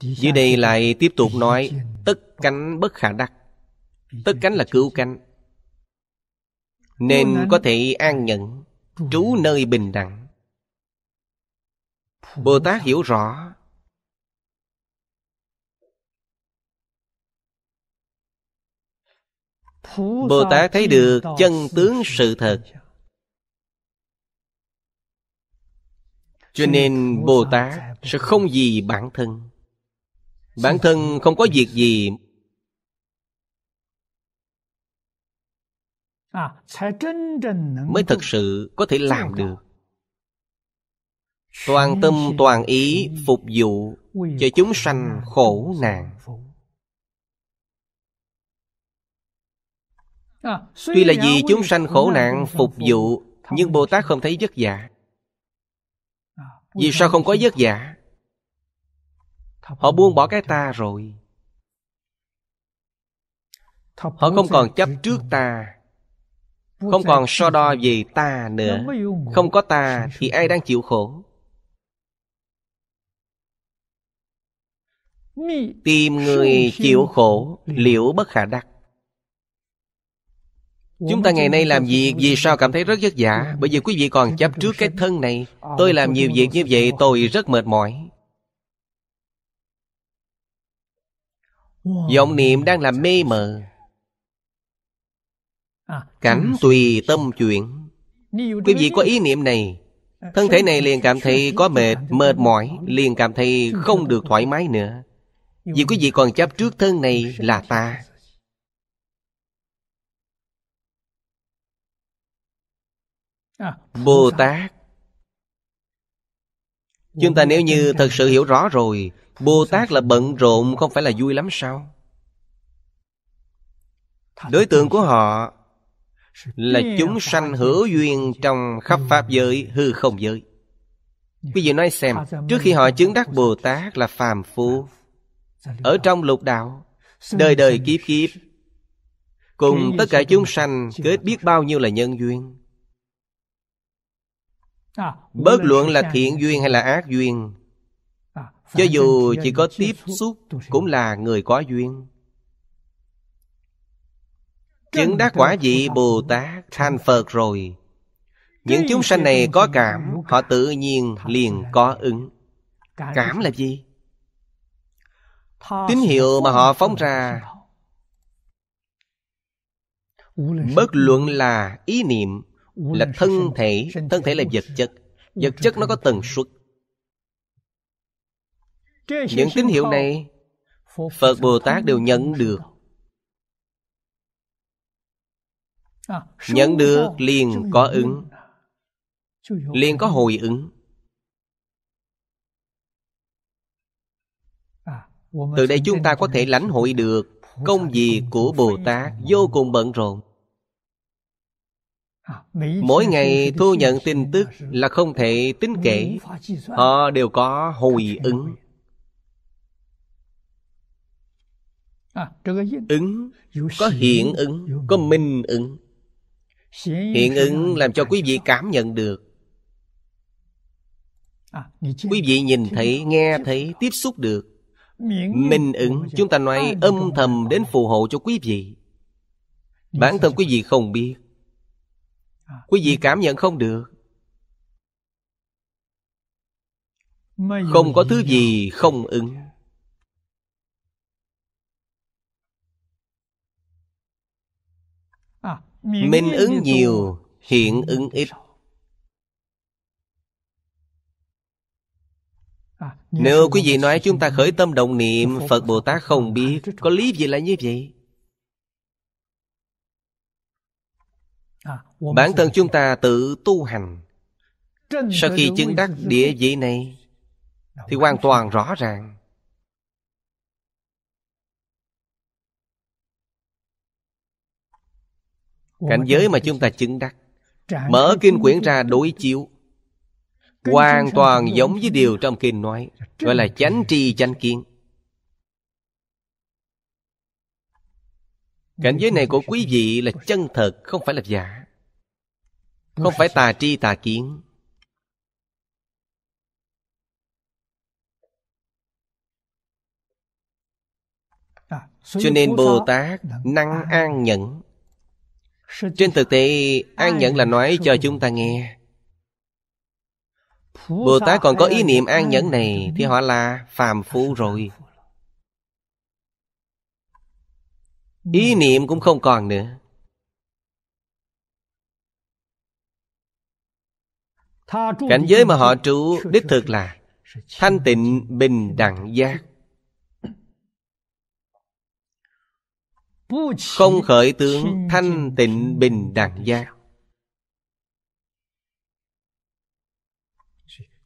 dưới đây lại tiếp tục nói tất cánh bất khả đắc tất cánh là cứu cánh nên có thể an nhận trú nơi bình đẳng bồ tát hiểu rõ bồ tát thấy được chân tướng sự thật cho nên bồ tát sẽ không gì bản thân bản thân không có việc gì à, mới thật sự có thể làm được toàn tâm toàn ý phục vụ cho à, chúng sanh khổ nạn tuy là vì chúng sanh khổ nạn phục vụ nhưng bồ tát không thấy vất vả à, vì sao không có vất vả họ buông bỏ cái ta rồi họ không còn chấp trước ta không còn so đo về ta nữa không có ta thì ai đang chịu khổ tìm người chịu khổ liệu bất khả đắc Chúng ta ngày nay làm việc vì sao cảm thấy rất vất vả Bởi vì quý vị còn chấp trước cái thân này ờ, Tôi làm nhiều việc như vậy tôi rất mệt mỏi vọng niệm đang làm mê mờ à, cảnh tùy tâm chuyện quý vị có ý niệm này à, thân thể này liền cảm thấy có mệt mệt mỏi liền cảm thấy không được thoải mái nữa vì quý vị còn chấp trước thân này là ta à, bồ tát chúng ta nếu như thật sự hiểu rõ rồi Bồ Tát là bận rộn không phải là vui lắm sao? Đối tượng của họ là chúng sanh hữu duyên trong khắp pháp giới hư không giới. Bây giờ nói xem, trước khi họ chứng đắc Bồ Tát là phàm phu, ở trong lục đạo, đời đời kiếp kiếp, cùng tất cả chúng sanh kết biết bao nhiêu là nhân duyên. Bớt luận là thiện duyên hay là ác duyên cho dù chỉ có tiếp xúc cũng là người có duyên chứng đắc quả vị bồ tát thành phật rồi những chúng sanh này có cảm họ tự nhiên liền có ứng cảm là gì tín hiệu mà họ phóng ra bất luận là ý niệm là thân thể thân thể là vật chất vật chất nó có tần suất những tín hiệu này phật bồ tát đều nhận được nhận được liền có ứng liền có hồi ứng từ đây chúng ta có thể lãnh hội được công việc của bồ tát vô cùng bận rộn mỗi ngày thu nhận tin tức là không thể tính kể họ đều có hồi ứng À, ứng có hiện ứng có minh ứng hiện ứng làm cho quý vị cảm nhận được à, quý vị nhìn thấy nghe thấy tiếp xúc được minh ứng chúng ta nói âm thầm đến phù hộ cho quý vị bản thân à, quý vị không biết quý vị cảm nhận không được không có thứ gì không ứng Minh ứng nhiều, hiện ứng ít. À, Nếu quý vị nói chúng ta khởi tâm đồng niệm Phật Bồ Tát không biết Có lý gì là như vậy à, Bản thân chúng ta tự tu hành Sau khi chứng đắc địa vị này Thì hoàn toàn rõ ràng cảnh giới mà chúng ta chứng đắc mở kinh quyển ra đối chiếu hoàn toàn giống với điều trong kinh nói gọi là chánh tri chánh kiến cảnh giới này của quý vị là chân thật không phải là giả không phải tà tri tà kiến à, cho nên bồ tát năng an nhẫn trên thực tế an nhẫn là nói cho chúng ta nghe bồ tát còn có ý niệm an nhẫn này thì họ là phàm phu rồi ý niệm cũng không còn nữa cảnh giới mà họ trụ đích thực là thanh tịnh bình đẳng giác Không khởi tướng thanh tịnh bình đẳng gia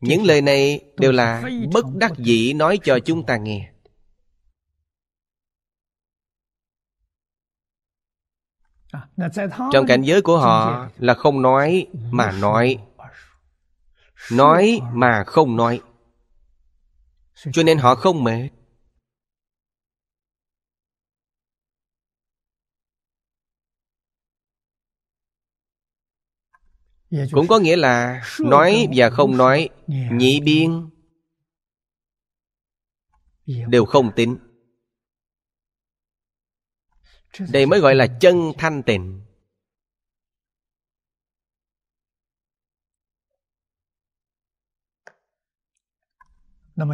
Những lời này đều là bất đắc dĩ nói cho chúng ta nghe à, Trong cảnh giới của họ là không nói mà nói Nói mà không nói Cho nên họ không mệt Dạ, cũng có nghĩa là nói và không nói dạ. nhị biên dạ. đều không tính đây mới gọi là chân thanh tịnh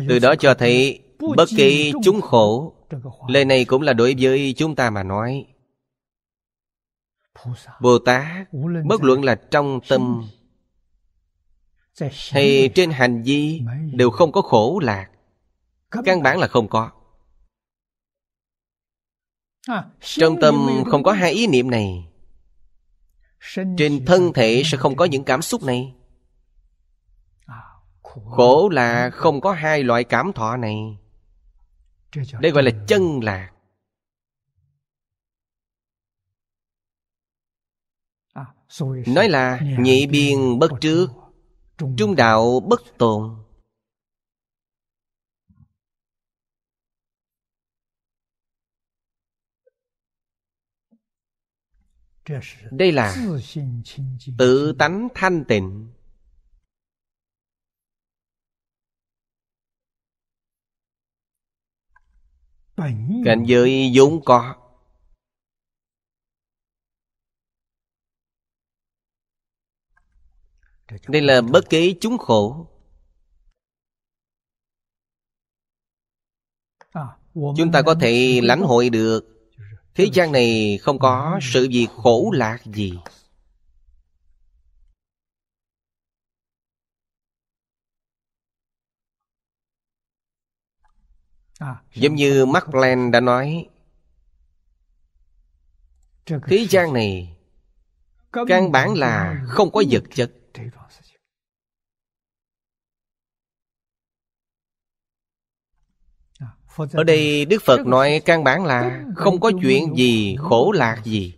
từ đó cho thấy bất kỳ chúng khổ lời này cũng là đối với chúng ta mà nói bồ tát bất luận là trong tâm hay trên hành vi đều không có khổ lạc căn bản à? là không có à, trong tâm không có hai ý niệm này trên thân thể sẽ không có những cảm xúc này à, khổ là không có hai loại cảm thọ này đây gọi là chân lạc nói là nhị biên bất trước trung đạo bất tồn đây là tự tánh thanh tịnh cảnh giới vốn có đây là bất kế chúng khổ à, chúng ta có thể lãnh hội được thế gian này không có sự gì khổ lạc gì à, giống như mark plan đã nói thế gian này căn bản là không có vật chất Ở đây Đức Phật nói căn bản là Không có chuyện gì khổ lạc gì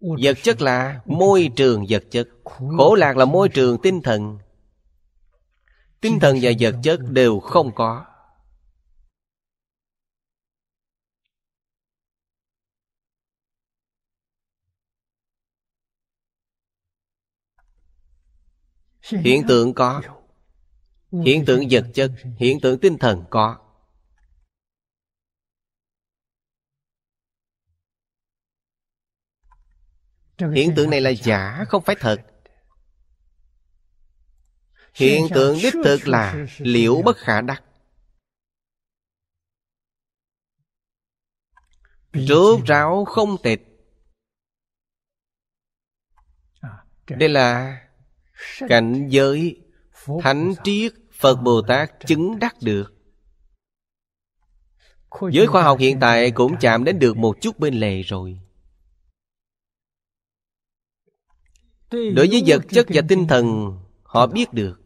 Vật chất là môi trường vật chất Khổ lạc là môi trường tinh thần Tinh thần và vật chất đều không có Hiện tượng có hiện tượng vật chất hiện tượng tinh thần có hiện tượng này là giả không phải thật hiện tượng đích thực là liễu bất khả đắc rốt ráo không tịch đây là cảnh giới thánh triết phật bồ tát chứng đắc được giới khoa học hiện tại cũng chạm đến được một chút bên lề rồi đối với vật chất và tinh thần họ biết được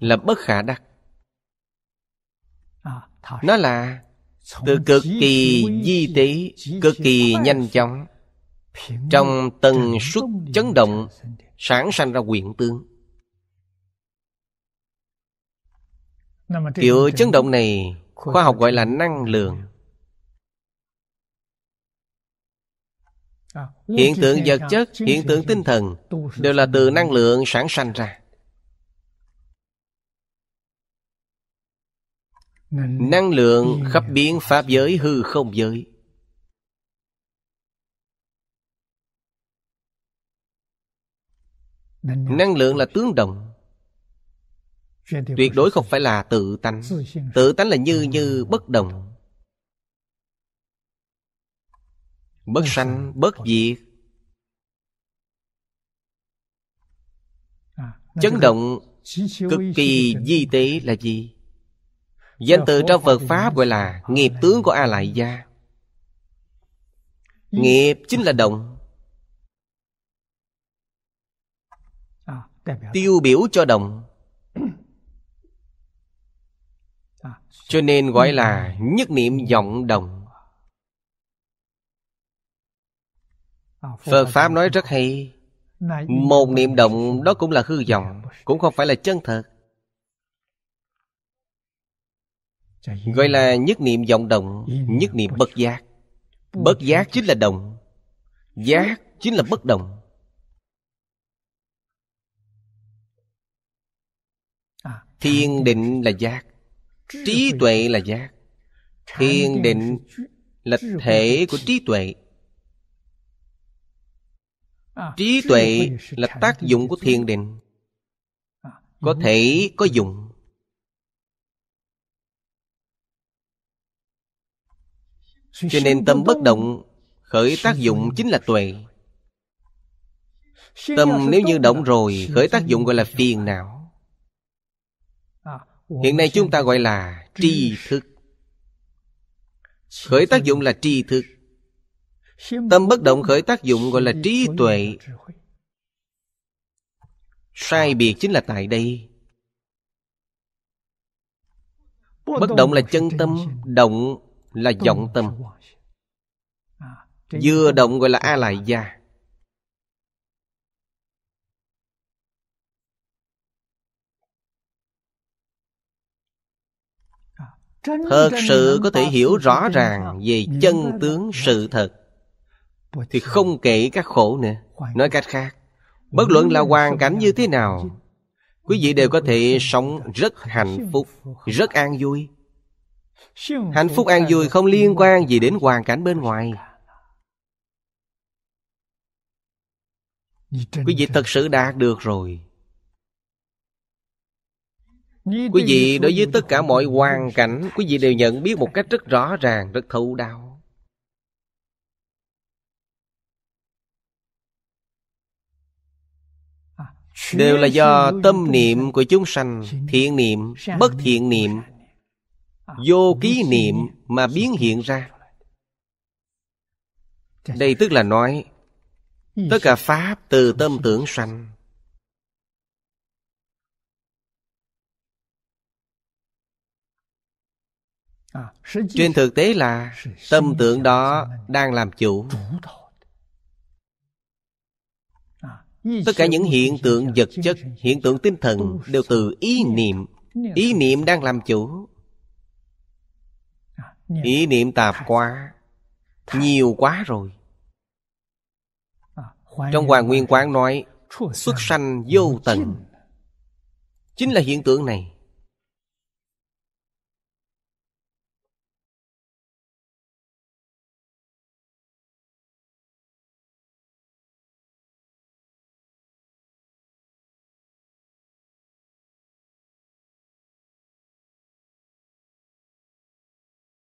là bất khả đắc à, nó là từ cực kỳ di tế cực kỳ nhanh chóng trong tần suất chấn động sản sanh ra quyện tương kiểu chấn động này khoa học gọi là năng lượng hiện tượng vật chất hiện tượng tinh thần đều là từ năng lượng sản sanh ra năng lượng khắp biến pháp giới hư không giới năng lượng là tướng đồng tuyệt đối không phải là tự tánh tự tánh là như như bất đồng bất sanh bất diệt à, chấn động cực kỳ di tế là gì danh từ trong phật pháp gọi là nghiệp tướng của a lại gia nghiệp chính là động tiêu biểu cho đồng à, cho nên à, gọi là nhất niệm vọng đồng phật pháp nói rất hay một niệm động đó cũng là hư vọng cũng không phải là chân thật gọi là nhất niệm vọng động nhất niệm bất giác bất giác chính là đồng, giác chính là bất đồng. thiên định là giác trí tuệ là giác thiên định là thể của trí tuệ trí tuệ là tác dụng của thiền định có thể có dụng cho nên tâm bất động khởi tác dụng chính là tuệ tâm nếu như động rồi khởi tác dụng gọi là phiền não hiện nay chúng ta gọi là tri thức khởi tác dụng là tri thức tâm bất động khởi tác dụng gọi là trí tuệ sai biệt chính là tại đây bất động là chân tâm động là vọng tâm vừa động gọi là a lại gia thật sự có thể hiểu rõ ràng về chân tướng sự thật thì không kể các khổ nữa nói cách khác bất luận là hoàn cảnh như thế nào quý vị đều có thể sống rất hạnh phúc rất an vui hạnh phúc an vui không liên quan gì đến hoàn cảnh bên ngoài quý vị thật sự đạt được rồi Quý vị đối với tất cả mọi hoàn cảnh Quý vị đều nhận biết một cách rất rõ ràng Rất thấu đáo à, Đều là do tâm niệm của chúng sanh Thiện niệm, bất thiện niệm à, Vô ký niệm mà biến hiện ra dạ, Đây dạ. tức là nói Tất cả Pháp từ tâm tưởng sanh À, trên thực tế là tâm tưởng đó đang làm chủ à, tất cả những hiện tượng vật chất hiện tượng tinh thần đều từ ý niệm ý niệm đang làm chủ à, ý niệm tạp quá nhiều quá rồi trong hoàng nguyên quán nói xuất sanh vô tận chính là hiện tượng này